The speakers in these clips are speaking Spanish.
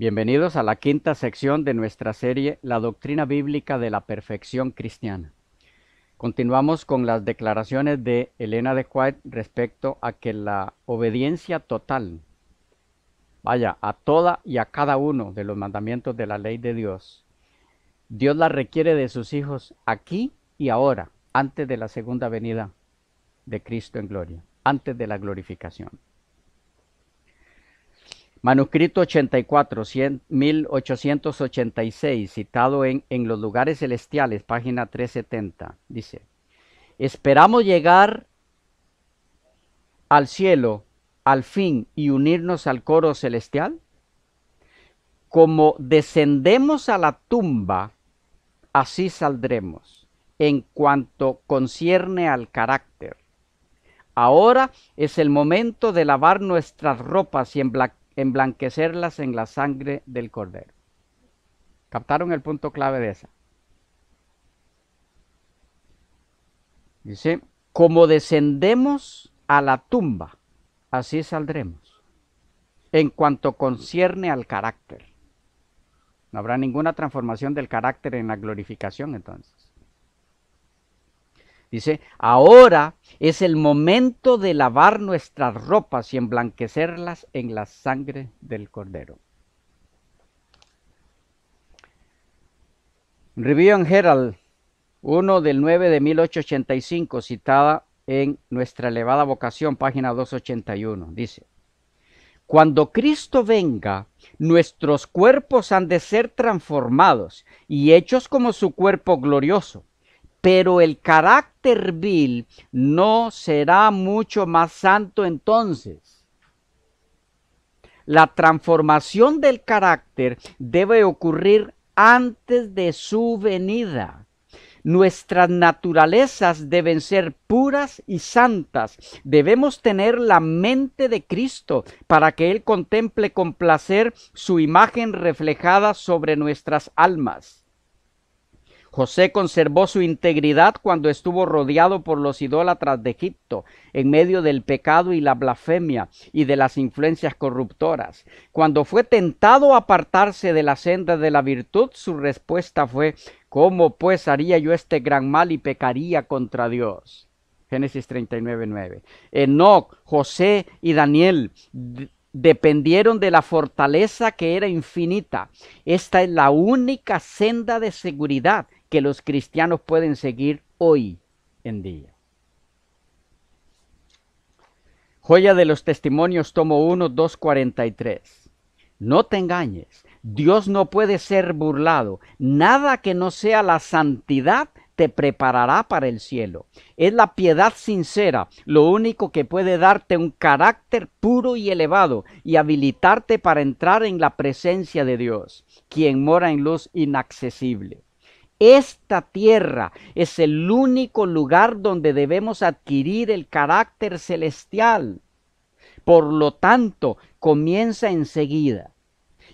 Bienvenidos a la quinta sección de nuestra serie La Doctrina Bíblica de la Perfección Cristiana. Continuamos con las declaraciones de Elena de White respecto a que la obediencia total, vaya, a toda y a cada uno de los mandamientos de la ley de Dios, Dios la requiere de sus hijos aquí y ahora, antes de la segunda venida de Cristo en gloria, antes de la glorificación. Manuscrito 84, 1886, citado en, Los Lugares Celestiales, página 370, dice, esperamos llegar al cielo al fin y unirnos al coro celestial? Como descendemos a la tumba, así saldremos en cuanto concierne al carácter. Ahora es el momento de lavar nuestras ropas y, embla emblanquecerlas en la sangre del cordero. ¿Captaron el punto clave de esa? Dice, como descendemos a la tumba, así saldremos, en cuanto concierne al carácter. No habrá ninguna transformación del carácter en la glorificación entonces. Dice, ahora es el momento de lavar nuestras ropas y emblanquecerlas en la sangre del cordero. Review en Herald 1 del 9 de 1885, citada en Nuestra elevada vocación, página 281. Dice, cuando Cristo venga, nuestros cuerpos han de ser transformados y hechos como su cuerpo glorioso pero el carácter vil no será mucho más santo entonces. La transformación del carácter debe ocurrir antes de su venida. Nuestras naturalezas deben ser puras y santas. Debemos tener la mente de Cristo para que Él contemple con placer su imagen reflejada sobre nuestras almas. José conservó su integridad cuando estuvo rodeado por los idólatras de Egipto, en medio del pecado y la blasfemia y de las influencias corruptoras. Cuando fue tentado a apartarse de la senda de la virtud, su respuesta fue, ¿cómo pues haría yo este gran mal y pecaría contra Dios? Génesis 39, 9. Enoc, José y Daniel dependieron de la fortaleza que era infinita. Esta es la única senda de seguridad que los cristianos pueden seguir hoy en día. Joya de los Testimonios, tomo 1, 243. No te engañes, Dios no puede ser burlado. Nada que no sea la santidad te preparará para el cielo. Es la piedad sincera lo único que puede darte un carácter puro y elevado y habilitarte para entrar en la presencia de Dios, quien mora en luz inaccesible. Esta tierra es el único lugar donde debemos adquirir el carácter celestial. Por lo tanto, comienza enseguida.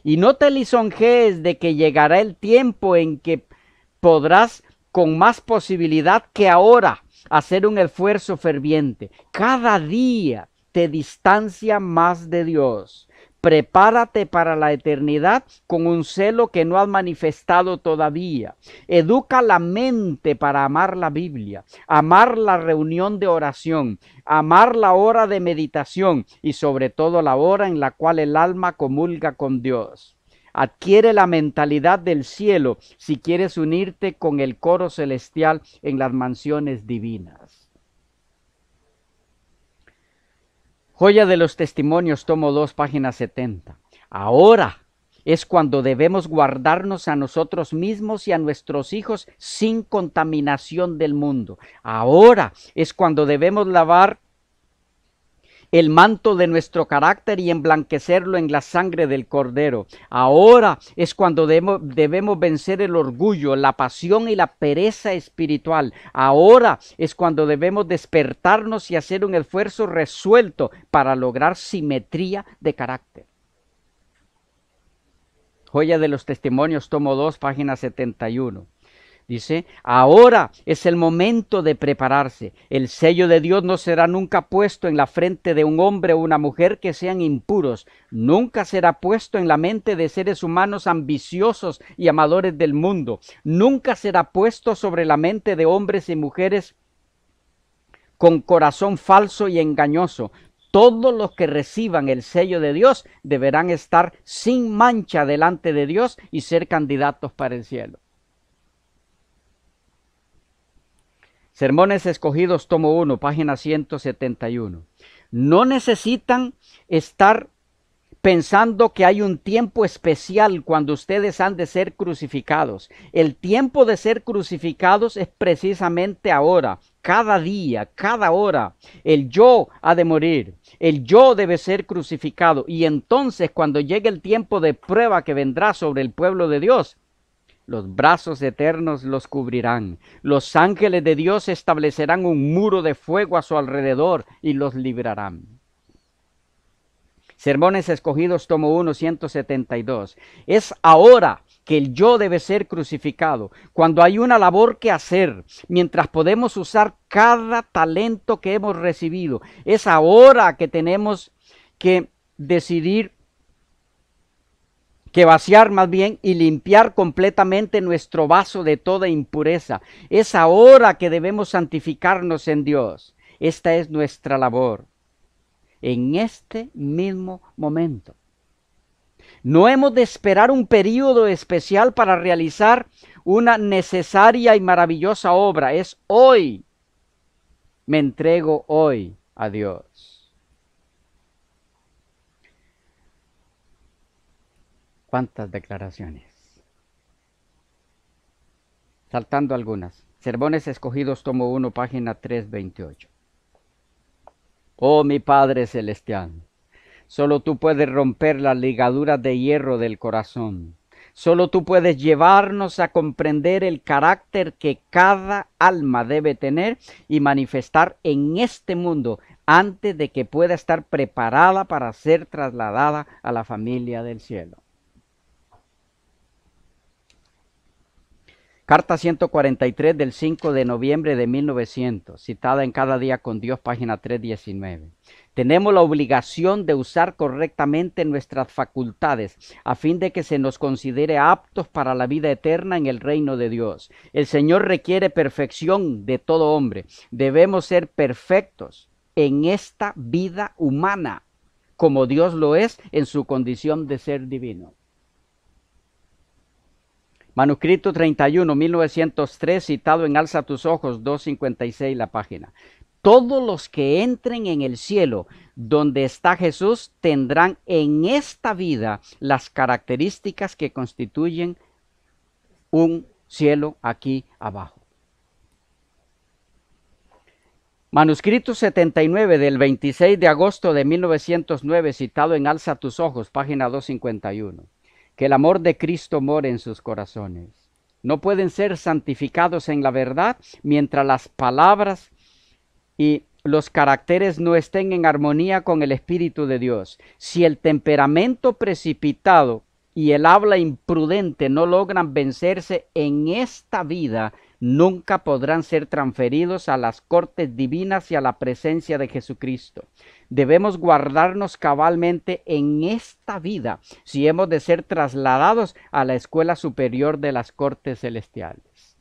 Y no te lisonjees de que llegará el tiempo en que podrás con más posibilidad que ahora hacer un esfuerzo ferviente. Cada día te distancia más de Dios. Prepárate para la eternidad con un celo que no has manifestado todavía. Educa la mente para amar la Biblia, amar la reunión de oración, amar la hora de meditación y sobre todo la hora en la cual el alma comulga con Dios. Adquiere la mentalidad del cielo si quieres unirte con el coro celestial en las mansiones divinas. Joya de los Testimonios, tomo 2, página 70. Ahora es cuando debemos guardarnos a nosotros mismos y a nuestros hijos sin contaminación del mundo. Ahora es cuando debemos lavar el manto de nuestro carácter y emblanquecerlo en la sangre del Cordero. Ahora es cuando debemos, vencer el orgullo, la pasión y la pereza espiritual. Ahora es cuando debemos despertarnos y hacer un esfuerzo resuelto para lograr simetría de carácter. Joya de los Testimonios, tomo 2, página 71. Dice, ahora es el momento de prepararse. El sello de Dios no será nunca puesto en la frente de un hombre o una mujer que sean impuros. Nunca será puesto en la mente de seres humanos ambiciosos y amadores del mundo. Nunca será puesto sobre la mente de hombres y mujeres con corazón falso y engañoso todos los que reciban el sello de Dios deberán estar sin mancha delante de Dios y ser candidatos para el cielo. Sermones Escogidos, tomo 1, página 171. No necesitan estar pensando que hay un tiempo especial cuando ustedes han de ser crucificados. El tiempo de ser crucificados es precisamente ahora, cada día, cada hora. El yo ha de morir, el yo debe ser crucificado. Y entonces cuando llegue el tiempo de prueba que vendrá sobre el pueblo de Dios, los brazos eternos los cubrirán. Los ángeles de Dios establecerán un muro de fuego a su alrededor y los librarán. Sermones escogidos, tomo 1, 172. Es ahora que el yo debe ser crucificado, cuando hay una labor que hacer, mientras podemos usar cada talento que hemos recibido. Es ahora que tenemos que decidir que vaciar más bien y limpiar completamente nuestro vaso de toda impureza. Es ahora que debemos santificarnos en Dios. Esta es nuestra labor. En este mismo momento. No hemos de esperar un periodo especial para realizar una necesaria y maravillosa obra. Es hoy. Me entrego hoy a Dios. cuántas declaraciones. Saltando algunas. Sermones escogidos, tomo 1, página 328. Oh mi Padre Celestial, solo tú puedes romper las ligaduras de hierro del corazón. Solo tú puedes llevarnos a comprender el carácter que cada alma debe tener y manifestar en este mundo antes de que pueda estar preparada para ser trasladada a la familia del cielo. Carta 143 del 5 de noviembre de 1900, citada en Cada día con Dios, página 319. Tenemos la obligación de usar correctamente nuestras facultades a fin de que se nos considere aptos para la vida eterna en el reino de Dios. El Señor requiere perfección de todo hombre. Debemos ser perfectos en esta vida humana, como Dios lo es en su condición de ser divino. Manuscrito 31, 1903, citado en Alza tus ojos, 256 la página. Todos los que entren en el cielo donde está Jesús tendrán en esta vida las características que constituyen un cielo aquí abajo. Manuscrito 79 del 26 de agosto de 1909, citado en Alza tus ojos, página 251 que el amor de Cristo more en sus corazones. No pueden ser santificados en la verdad mientras las palabras y los caracteres no estén en armonía con el Espíritu de Dios. Si el temperamento precipitado y el habla imprudente no logran vencerse en esta vida, nunca podrán ser transferidos a las cortes divinas y a la presencia de Jesucristo. Debemos guardarnos cabalmente en esta vida si hemos de ser trasladados a la escuela superior de las cortes celestiales.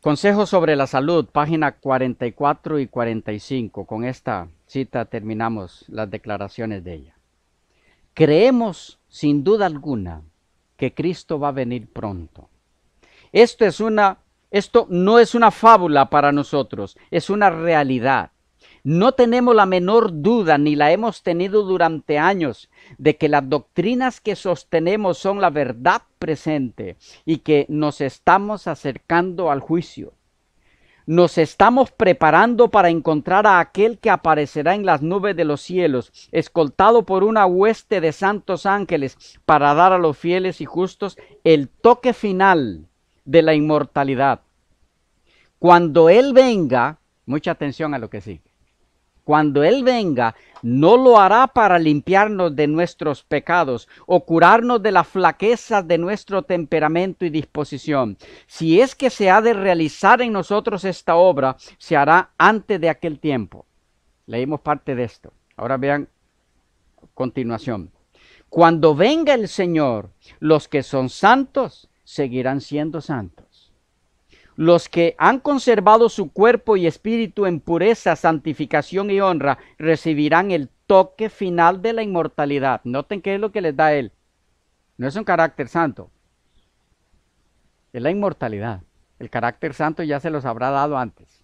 Consejos sobre la salud, página 44 y 45. Con esta cita terminamos las declaraciones de ella. Creemos, sin duda alguna, que Cristo va a venir pronto. Esto, es una, esto no es una fábula para nosotros, es una realidad. No tenemos la menor duda, ni la hemos tenido durante años, de que las doctrinas que sostenemos son la verdad presente y que nos estamos acercando al juicio nos estamos preparando para encontrar a aquel que aparecerá en las nubes de los cielos, escoltado por una hueste de santos ángeles, para dar a los fieles y justos el toque final de la inmortalidad. Cuando Él venga, mucha atención a lo que sigue cuando Él venga, no lo hará para limpiarnos de nuestros pecados o curarnos de la flaqueza de nuestro temperamento y disposición. Si es que se ha de realizar en nosotros esta obra, se hará antes de aquel tiempo. Leímos parte de esto. Ahora vean continuación. Cuando venga el Señor, los que son santos seguirán siendo santos los que han conservado su cuerpo y espíritu en pureza, santificación y honra, recibirán el toque final de la inmortalidad. Noten qué es lo que les da él. No es un carácter santo, es la inmortalidad. El carácter santo ya se los habrá dado antes.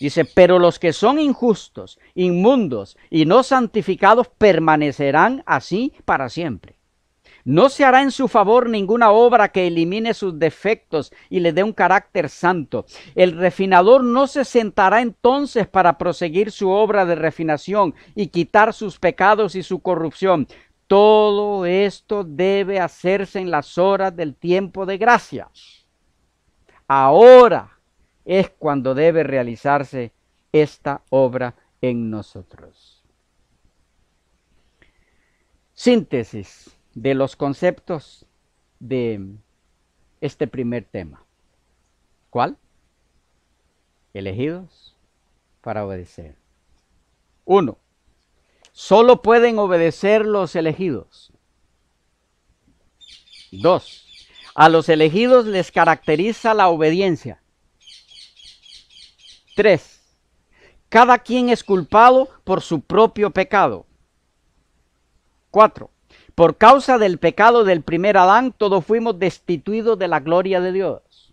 Dice, pero los que son injustos, inmundos y no santificados permanecerán así para siempre. No se hará en su favor ninguna obra que elimine sus defectos y le dé un carácter santo. El refinador no se sentará entonces para proseguir su obra de refinación y quitar sus pecados y su corrupción. Todo esto debe hacerse en las horas del tiempo de gracia. Ahora es cuando debe realizarse esta obra en nosotros. Síntesis de los conceptos de este primer tema. ¿Cuál? Elegidos para obedecer. Uno, solo pueden obedecer los elegidos. Dos, a los elegidos les caracteriza la obediencia. Tres, cada quien es culpado por su propio pecado. Cuatro, por causa del pecado del primer Adán, todos fuimos destituidos de la gloria de Dios.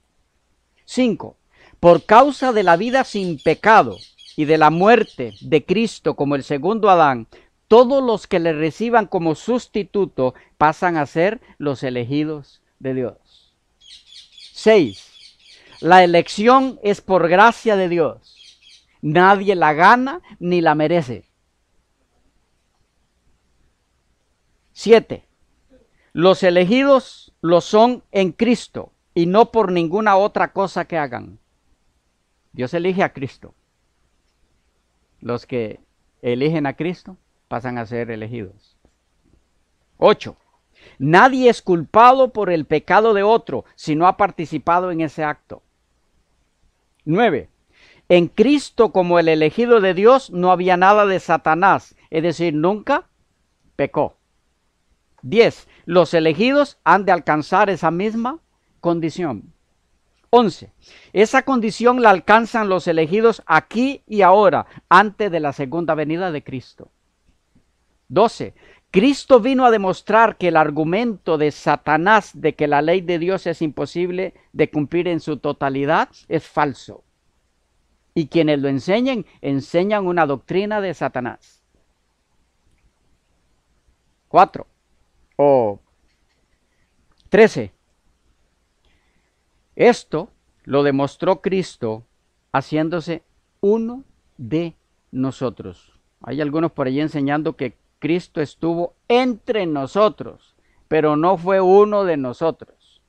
5. Por causa de la vida sin pecado y de la muerte de Cristo como el segundo Adán, todos los que le reciban como sustituto pasan a ser los elegidos de Dios. 6. La elección es por gracia de Dios. Nadie la gana ni la merece. 7. Los elegidos lo son en Cristo y no por ninguna otra cosa que hagan. Dios elige a Cristo. Los que eligen a Cristo pasan a ser elegidos. 8. Nadie es culpado por el pecado de otro si no ha participado en ese acto. 9. En Cristo como el elegido de Dios no había nada de Satanás, es decir, nunca pecó. 10. Los elegidos han de alcanzar esa misma condición. 11. Esa condición la alcanzan los elegidos aquí y ahora, antes de la segunda venida de Cristo. 12. Cristo vino a demostrar que el argumento de Satanás de que la ley de Dios es imposible de cumplir en su totalidad es falso. Y quienes lo enseñen, enseñan una doctrina de Satanás. 4. 13. Esto lo demostró Cristo haciéndose uno de nosotros. Hay algunos por allí enseñando que Cristo estuvo entre nosotros, pero no fue uno de nosotros.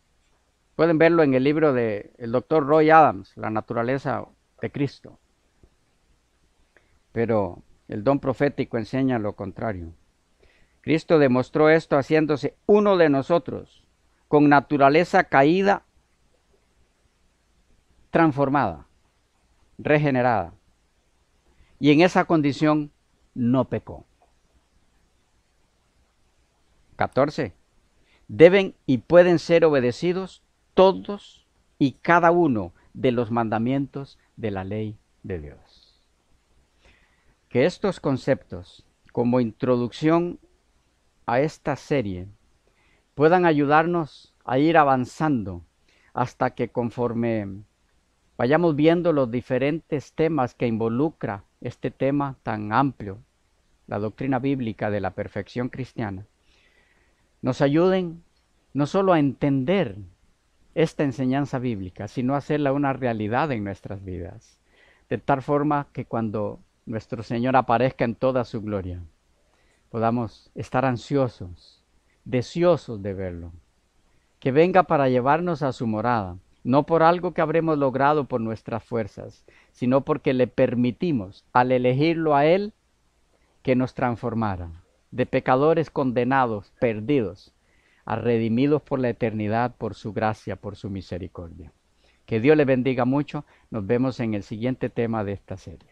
Pueden verlo en el libro del el doctor Roy Adams, La naturaleza de Cristo. Pero el don profético enseña lo contrario. Cristo demostró esto haciéndose uno de nosotros, con naturaleza caída, transformada, regenerada. Y en esa condición no pecó. 14. Deben y pueden ser obedecidos todos y cada uno de los mandamientos de la ley de Dios. Que estos conceptos, como introducción a esta serie puedan ayudarnos a ir avanzando hasta que conforme vayamos viendo los diferentes temas que involucra este tema tan amplio, la doctrina bíblica de la perfección cristiana, nos ayuden no solo a entender esta enseñanza bíblica, sino a hacerla una realidad en nuestras vidas, de tal forma que cuando nuestro Señor aparezca en toda su gloria, podamos estar ansiosos, deseosos de verlo, que venga para llevarnos a su morada, no por algo que habremos logrado por nuestras fuerzas, sino porque le permitimos, al elegirlo a Él, que nos transformara de pecadores condenados, perdidos, a redimidos por la eternidad, por su gracia, por su misericordia. Que Dios le bendiga mucho. Nos vemos en el siguiente tema de esta serie.